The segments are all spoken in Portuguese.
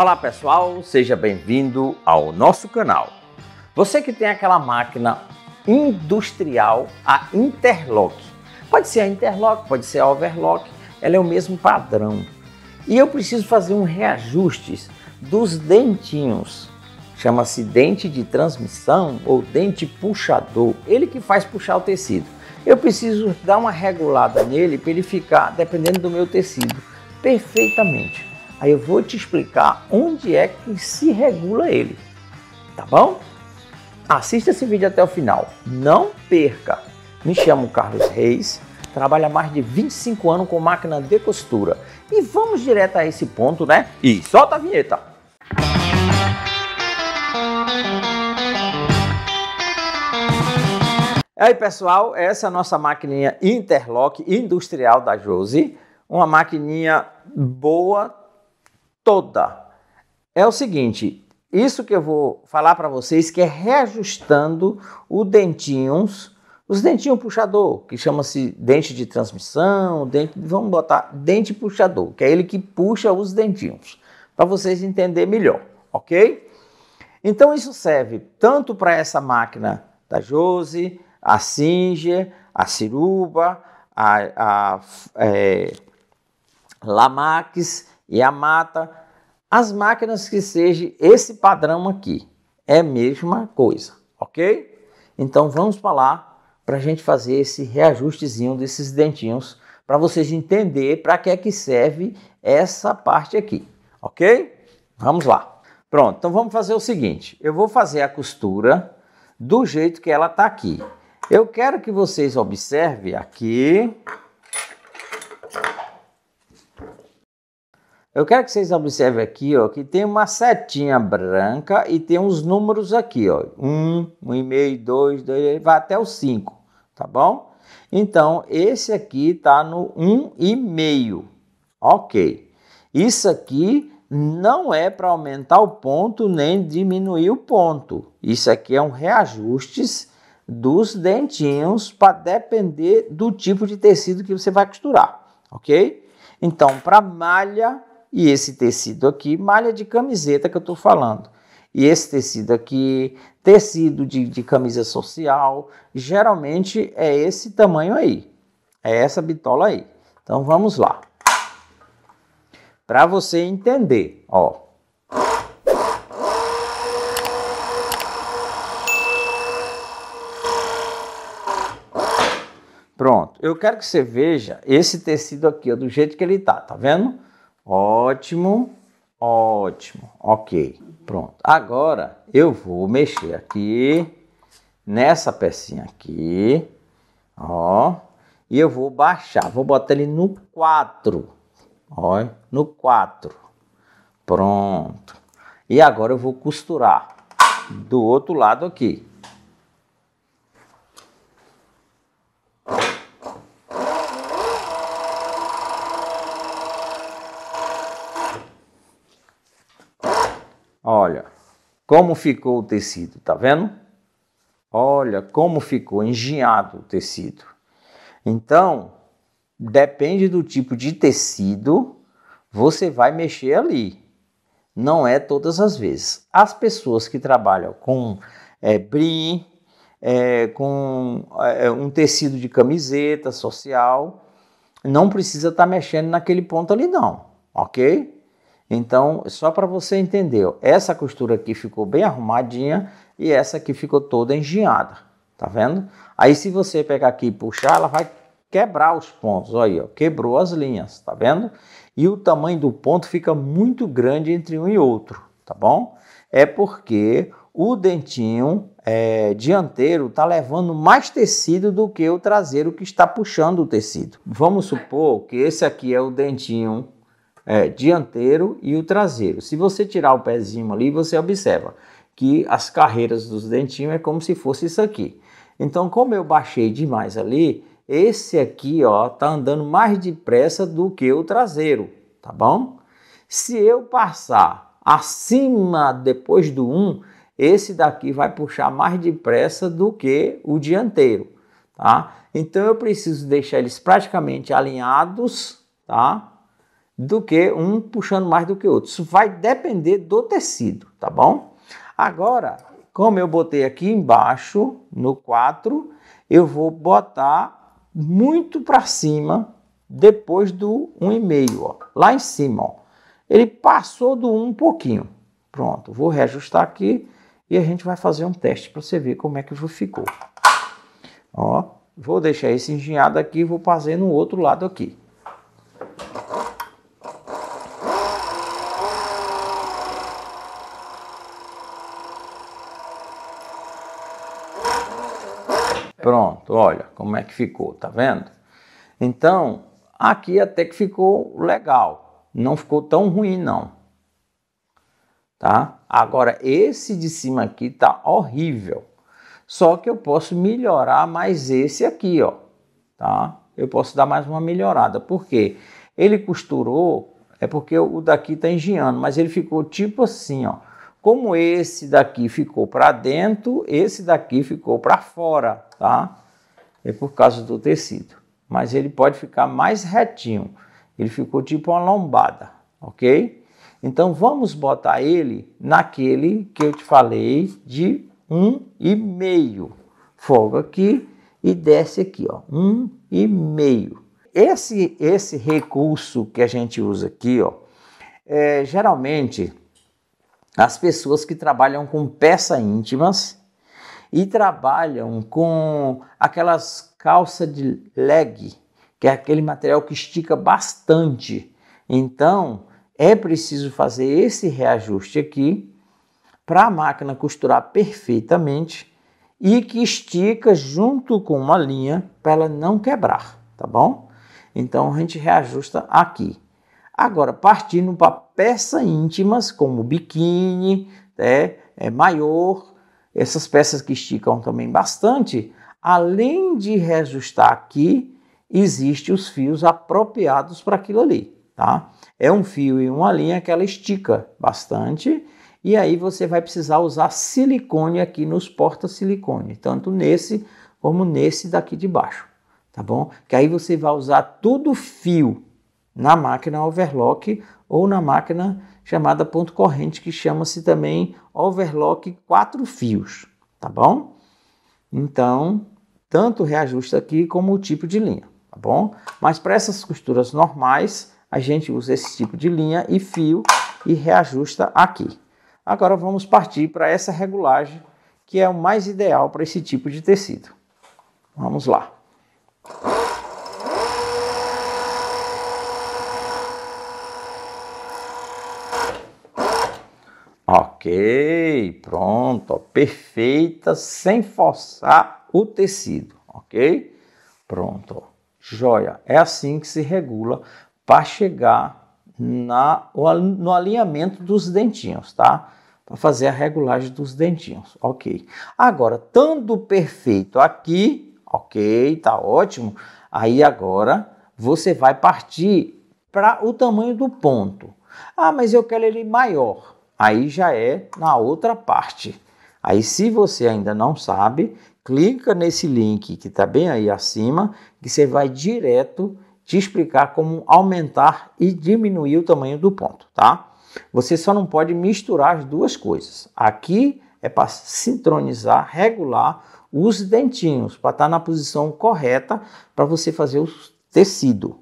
Olá pessoal, seja bem-vindo ao nosso canal. Você que tem aquela máquina industrial, a interlock, pode ser a interlock, pode ser a overlock, ela é o mesmo padrão. E eu preciso fazer um reajuste dos dentinhos. Chama-se dente de transmissão ou dente puxador, ele que faz puxar o tecido. Eu preciso dar uma regulada nele para ele ficar, dependendo do meu tecido, perfeitamente. Aí eu vou te explicar onde é que se regula ele, tá bom? Assista esse vídeo até o final, não perca! Me chamo Carlos Reis, trabalho há mais de 25 anos com máquina de costura. E vamos direto a esse ponto, né? E solta a vinheta! E aí pessoal, essa é a nossa maquininha Interlock Industrial da Josi. Uma maquininha boa, toda. É o seguinte, isso que eu vou falar para vocês que é reajustando o dentinhos, os dentinhos puxador, que chama-se dente de transmissão, dente, vamos botar dente puxador, que é ele que puxa os dentinhos, para vocês entenderem melhor, ok? Então isso serve tanto para essa máquina da Jose, a Singer, a Ciruba, a, a é, Lamax e a Mata, as máquinas que seja esse padrão aqui é a mesma coisa, ok? Então vamos falar para a gente fazer esse reajustezinho desses dentinhos para vocês entenderem para que é que serve essa parte aqui, ok? Vamos lá. Pronto, então vamos fazer o seguinte, eu vou fazer a costura do jeito que ela está aqui. Eu quero que vocês observem aqui, Eu quero que vocês observem aqui, ó, que tem uma setinha branca e tem uns números aqui, ó. um, e meio, dois, dois, vai até o cinco, tá bom? Então, esse aqui tá no um e meio, OK. Isso aqui não é para aumentar o ponto nem diminuir o ponto. Isso aqui é um reajustes dos dentinhos para depender do tipo de tecido que você vai costurar, OK? Então, para malha e esse tecido aqui, malha de camiseta que eu estou falando. E esse tecido aqui, tecido de, de camisa social, geralmente é esse tamanho aí, é essa bitola aí. Então vamos lá. Para você entender, ó, Pronto, eu quero que você veja esse tecido aqui, ó, do jeito que ele tá, tá vendo? Ótimo, ótimo, ok, pronto. Agora eu vou mexer aqui nessa pecinha aqui, ó, e eu vou baixar, vou botar ele no 4, ó, no 4, pronto. E agora eu vou costurar do outro lado aqui. Como ficou o tecido, tá vendo? Olha como ficou engiado o tecido. Então, depende do tipo de tecido, você vai mexer ali. Não é todas as vezes. As pessoas que trabalham com é, brim, é, com é, um tecido de camiseta social, não precisa estar tá mexendo naquele ponto ali não, ok? Então, só para você entender, essa costura aqui ficou bem arrumadinha e essa aqui ficou toda engenhada, tá vendo? Aí se você pegar aqui e puxar, ela vai quebrar os pontos, olha aí, quebrou as linhas, tá vendo? E o tamanho do ponto fica muito grande entre um e outro, tá bom? É porque o dentinho é, dianteiro está levando mais tecido do que o traseiro que está puxando o tecido. Vamos supor que esse aqui é o dentinho é, dianteiro e o traseiro. Se você tirar o pezinho ali, você observa que as carreiras dos dentinhos é como se fosse isso aqui. Então, como eu baixei demais ali, esse aqui ó tá andando mais depressa do que o traseiro, tá bom? Se eu passar acima depois do 1, esse daqui vai puxar mais depressa do que o dianteiro, tá? Então eu preciso deixar eles praticamente alinhados, tá? do que um puxando mais do que o outro. Isso vai depender do tecido, tá bom? Agora, como eu botei aqui embaixo, no 4, eu vou botar muito para cima depois do 1,5, lá em cima, ó. Ele passou do 1 um pouquinho. Pronto, vou reajustar aqui e a gente vai fazer um teste para você ver como é que ficou. Ó, vou deixar esse engenhado aqui e vou fazer no outro lado aqui. Pronto, olha como é que ficou, tá vendo? Então, aqui até que ficou legal, não ficou tão ruim não. Tá? Agora, esse de cima aqui tá horrível. Só que eu posso melhorar mais esse aqui, ó. Tá? Eu posso dar mais uma melhorada. Por quê? Ele costurou, é porque o daqui tá engiando, mas ele ficou tipo assim, ó como esse daqui ficou para dentro, esse daqui ficou para fora, tá? É por causa do tecido. Mas ele pode ficar mais retinho. Ele ficou tipo uma lombada, ok? Então vamos botar ele naquele que eu te falei de um e meio. Folga aqui e desce aqui, ó, um e meio. Esse esse recurso que a gente usa aqui, ó, é, geralmente as pessoas que trabalham com peças íntimas e trabalham com aquelas calças de leg, que é aquele material que estica bastante. Então, é preciso fazer esse reajuste aqui para a máquina costurar perfeitamente e que estica junto com uma linha para ela não quebrar, tá bom? Então a gente reajusta aqui. Agora, partindo para peças íntimas, como biquíni, né, é, maior, essas peças que esticam também bastante, além de reajustar aqui, existe os fios apropriados para aquilo ali, tá? É um fio e uma linha que ela estica bastante, e aí você vai precisar usar silicone aqui nos porta-silicone, tanto nesse como nesse daqui de baixo, tá bom? Que aí você vai usar todo fio na máquina overlock ou na máquina chamada ponto corrente, que chama-se também overlock quatro fios, tá bom? Então, tanto reajusta reajuste aqui como o tipo de linha, tá bom? Mas para essas costuras normais, a gente usa esse tipo de linha e fio e reajusta aqui. Agora vamos partir para essa regulagem, que é o mais ideal para esse tipo de tecido. Vamos lá. Ok, pronto, perfeita, sem forçar o tecido, ok? Pronto, joia. É assim que se regula para chegar na, no alinhamento dos dentinhos, tá? Para fazer a regulagem dos dentinhos, ok? Agora, estando perfeito aqui, ok, tá ótimo. Aí agora você vai partir para o tamanho do ponto. Ah, mas eu quero ele maior aí já é na outra parte. Aí, se você ainda não sabe, clica nesse link que está bem aí acima, que você vai direto te explicar como aumentar e diminuir o tamanho do ponto, tá? Você só não pode misturar as duas coisas. Aqui é para sincronizar, regular os dentinhos, para estar tá na posição correta para você fazer o tecido.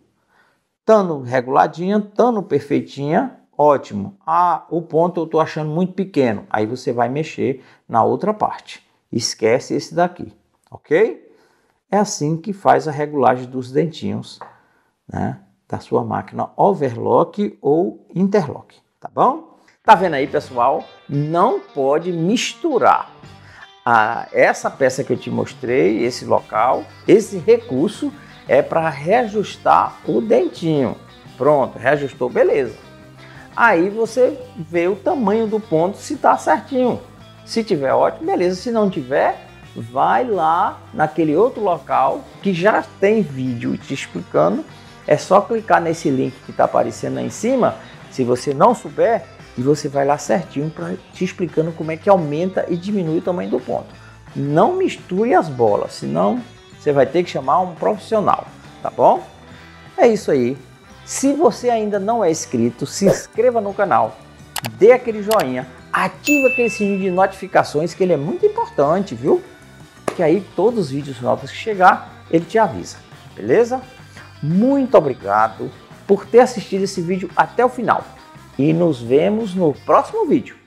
tando reguladinha, tando perfeitinha, Ótimo. Ah, o ponto eu estou achando muito pequeno. Aí você vai mexer na outra parte. Esquece esse daqui, ok? É assim que faz a regulagem dos dentinhos, né? Da sua máquina overlock ou interlock, tá bom? Tá vendo aí, pessoal? Não pode misturar a, essa peça que eu te mostrei, esse local, esse recurso é para reajustar o dentinho. Pronto, reajustou, beleza. Aí você vê o tamanho do ponto se está certinho. Se tiver ótimo, beleza. Se não tiver, vai lá naquele outro local que já tem vídeo te explicando. É só clicar nesse link que está aparecendo aí em cima. Se você não souber, e você vai lá certinho para te explicando como é que aumenta e diminui o tamanho do ponto. Não misture as bolas, senão você vai ter que chamar um profissional, tá bom? É isso aí. Se você ainda não é inscrito, se inscreva no canal, dê aquele joinha, ative aquele sininho de notificações que ele é muito importante, viu? Que aí todos os vídeos novos que chegar, ele te avisa, beleza? Muito obrigado por ter assistido esse vídeo até o final e nos vemos no próximo vídeo.